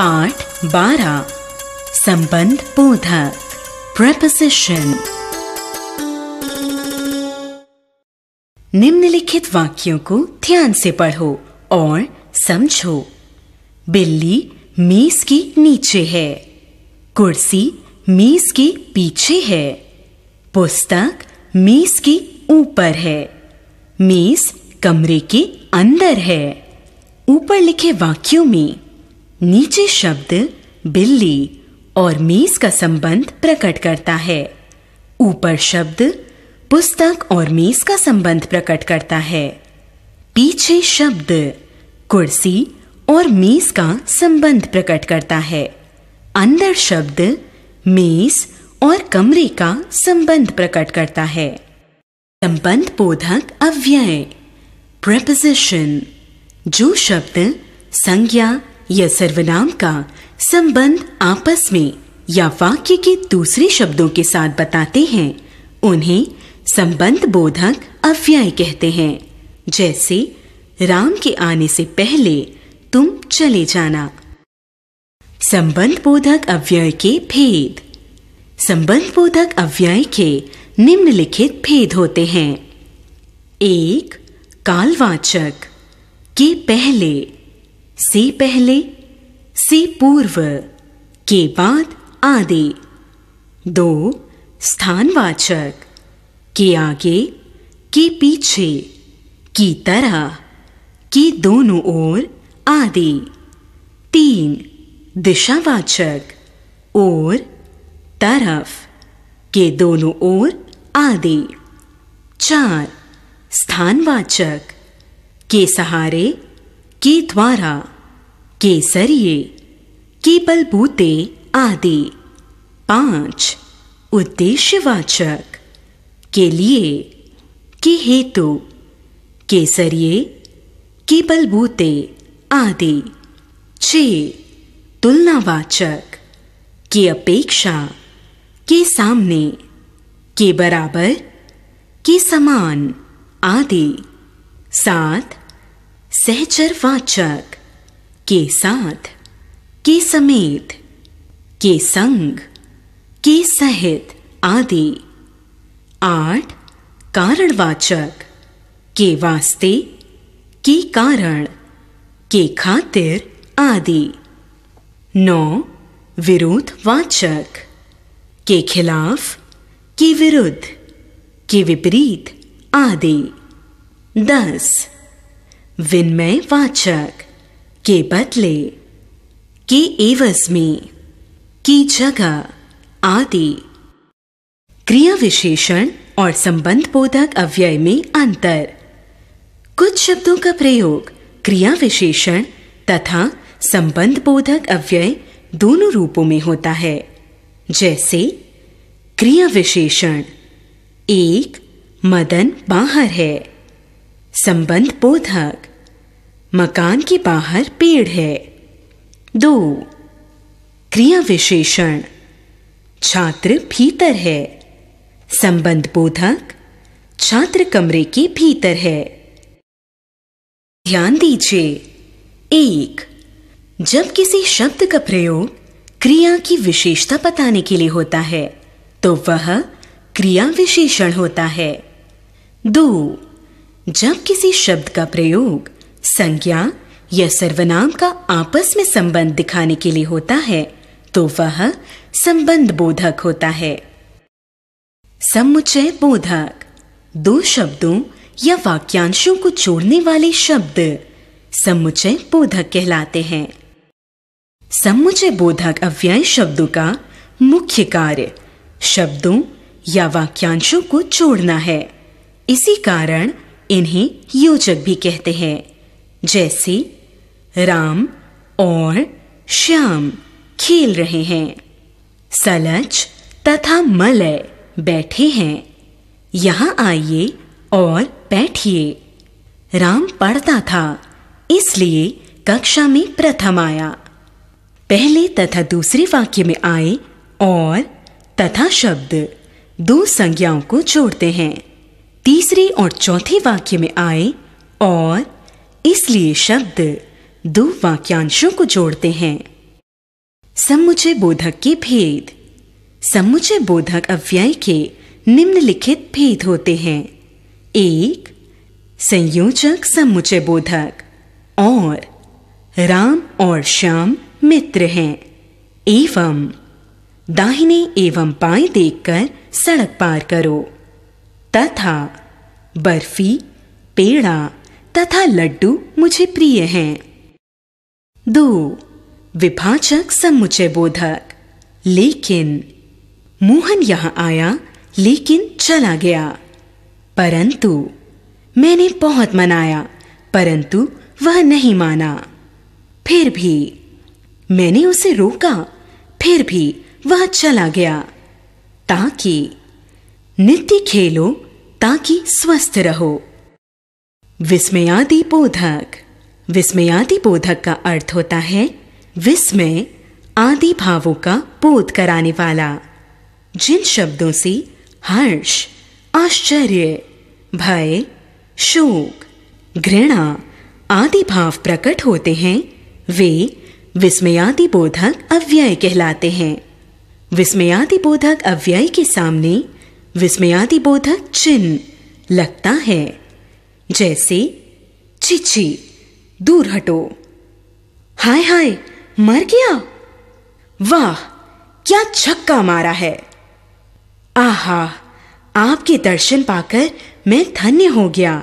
पाठ बारह संबंध बोधक प्रपोजिशन निम्नलिखित वाक्यों को ध्यान से पढ़ो और समझो बिल्ली मेज के नीचे है कुर्सी मेज के पीछे है पुस्तक मेज के ऊपर है मेज कमरे के अंदर है ऊपर लिखे वाक्यों में नीचे शब्द बिल्ली और मेज का संबंध प्रकट करता है ऊपर शब्द पुस्तक और मेज का संबंध प्रकट करता है पीछे शब्द कुर्सी और मेज का संबंध प्रकट करता है अंदर शब्द मेज और कमरे का संबंध प्रकट करता है संबंध बोधक अव्यय प्रपोजिशन जो शब्द संज्ञा या सर्वनाम का संबंध आपस में या वाक्य के दूसरे शब्दों के साथ बताते हैं उन्हें संबंध बोधक अव्यय कहते हैं जैसे राम के आने से पहले तुम चले जाना संबंध बोधक अव्यय के भेद संबंध बोधक अव्यय के निम्नलिखित भेद होते हैं एक कालवाचक के पहले से पहले से पूर्व के बाद आदि दो स्थानवाचक के आगे के पीछे की तरह के दोनों ओर आदि तीन दिशावाचक और तरफ के दोनों ओर आदि चार स्थानवाचक के सहारे के द्वारा के जरिए के बलबूते आदि पांच उद्देश्यवाचक के लिए के हेतु के जरिए के बलबूते आदि छ तुलनावाचक की अपेक्षा के सामने के बराबर के समान आदि सात सहचर वाचक के साथ के समेत के संग के सहित आदि आठ कारणवाचक के वास्ते के कारण के खातिर आदि नौ विरोध वाचक के खिलाफ के विरुद्ध के विपरीत आदि दस विनमय वाचक के बदले के एवज में की जगह आदि क्रिया विशेषण और संबंध बोधक अव्यय में अंतर कुछ शब्दों का प्रयोग क्रिया विशेषण तथा संबंध बोधक अव्यय दोनों रूपों में होता है जैसे क्रिया विशेषण एक मदन बाहर है संबंध बोधक मकान के बाहर पेड़ है दो क्रिया विशेषण छात्र भीतर है संबंध बोधक छात्र कमरे के भीतर है ध्यान दीजिए एक जब किसी शब्द का प्रयोग क्रिया की विशेषता बताने के लिए होता है तो वह क्रिया विशेषण होता है दो जब किसी शब्द का प्रयोग संज्ञा या सर्वनाम का आपस में संबंध दिखाने के लिए होता है तो वह संबंध बोधक होता है समुचय बोधक दो शब्दों या वाक्यांशों को जोड़ने वाले शब्द समुचय बोधक कहलाते हैं समुचय बोधक अव्यय शब्दों का मुख्य कार्य शब्दों या वाक्यांशों को जोड़ना है इसी कारण इन्हें योजक भी कहते हैं जैसे राम और श्याम खेल रहे हैं सलच तथा मलय बैठे हैं यहाँ आइए और बैठिए राम पढ़ता था इसलिए कक्षा में प्रथम आया पहले तथा दूसरे वाक्य में आए और तथा शब्द दो संज्ञाओं को जोड़ते हैं तीसरे और चौथे वाक्य में आए और इसलिए शब्द दो वाक्यांशों को जोड़ते हैं समुचे बोधक के भेद समुचे बोधक अव्यय के निम्नलिखित भेद होते हैं एक संयोजक समुचे बोधक और राम और श्याम मित्र हैं एवं दाहिने एवं पाए देखकर सड़क पार करो तथा बर्फी पेड़ा तथा लड्डू मुझे प्रिय हैं दो विभाजक समुचय बोधक लेकिन मोहन यहां आया लेकिन चला गया परंतु मैंने बहुत मनाया परंतु वह नहीं माना फिर भी मैंने उसे रोका फिर भी वह चला गया ताकि नित्य खेलो ताकि स्वस्थ रहो विस्मयादि बोधक विस्मयादि बोधक का अर्थ होता है विस्मय आदि भावों का बोध कराने वाला जिन शब्दों से हर्ष आश्चर्य भय शोक घृणा आदि भाव प्रकट होते हैं वे विस्मयादि बोधक अव्यय कहलाते हैं विस्मयादि बोधक अव्यय के सामने विस्मयादि बोधक चिन्ह लगता है जैसे चीची दूर हटो हाय हाय मर गया वाह क्या छक्का मारा है आहा आपके दर्शन पाकर मैं धन्य हो गया